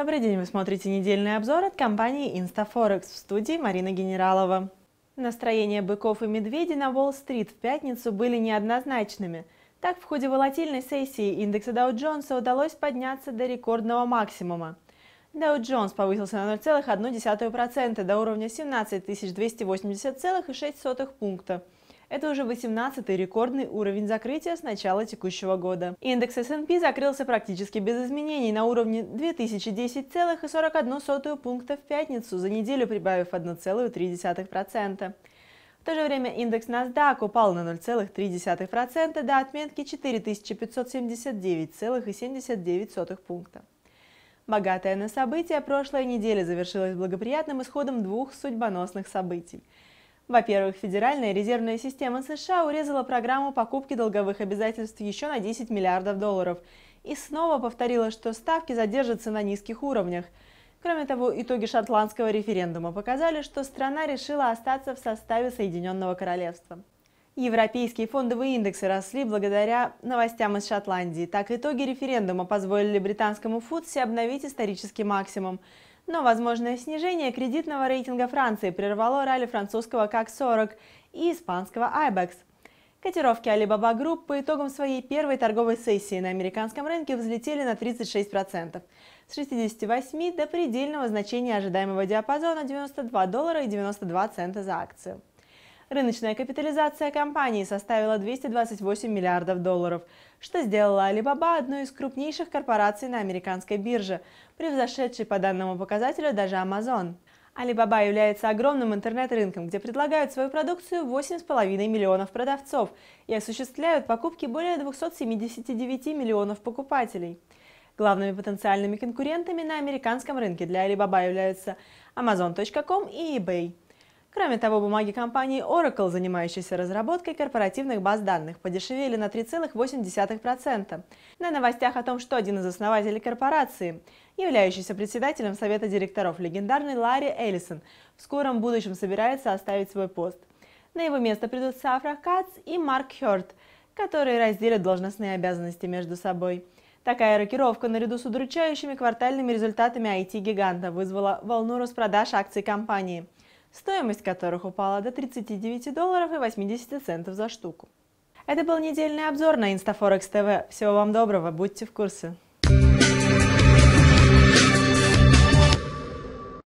Добрый день, вы смотрите недельный обзор от компании InstaForex в студии Марина Генералова. Настроения быков и медведей на Уолл-стрит в пятницу были неоднозначными. Так, в ходе волатильной сессии индекса Dow Jones удалось подняться до рекордного максимума. Dow Jones повысился на 0,1% до уровня 17 280,6 пункта – это уже 18-й рекордный уровень закрытия с начала текущего года. Индекс S&P закрылся практически без изменений на уровне 2010,41 пункта в пятницу, за неделю прибавив 1,3%. В то же время индекс NASDAQ упал на 0,3% до отметки 4579,79 пункта. Богатое на события прошлой недели завершилась благоприятным исходом двух судьбоносных событий – во-первых, Федеральная резервная система США урезала программу покупки долговых обязательств еще на 10 миллиардов долларов и снова повторила, что ставки задержатся на низких уровнях. Кроме того, итоги шотландского референдума показали, что страна решила остаться в составе Соединенного Королевства. Европейские фондовые индексы росли благодаря новостям из Шотландии. Так, итоги референдума позволили британскому фудси обновить исторический максимум – но возможное снижение кредитного рейтинга Франции прервало ралли французского КАК-40 и испанского IBEX. Котировки Alibaba Group по итогам своей первой торговой сессии на американском рынке взлетели на 36%, с 68 до предельного значения ожидаемого диапазона 92 доллара и 92 цента за акцию. Рыночная капитализация компании составила 228 миллиардов долларов, что сделало Alibaba одной из крупнейших корпораций на американской бирже, превзошедшей по данному показателю даже Amazon. Alibaba является огромным интернет-рынком, где предлагают свою продукцию 8,5 миллионов продавцов и осуществляют покупки более 279 миллионов покупателей. Главными потенциальными конкурентами на американском рынке для Alibaba являются Amazon.com и eBay. Кроме того, бумаги компании Oracle, занимающейся разработкой корпоративных баз данных, подешевели на 3,8%. На новостях о том, что один из основателей корпорации, являющийся председателем Совета директоров легендарный Ларри Эллисон, в скором будущем собирается оставить свой пост. На его место придут Сафра Кац и Марк Хёрд, которые разделят должностные обязанности между собой. Такая рокировка наряду с удручающими квартальными результатами IT-гиганта вызвала волну распродаж акций компании – стоимость которых упала до 39 долларов и 80 центов за штуку. Это был недельный обзор на InstaForex TV. Всего вам доброго, будьте в курсе.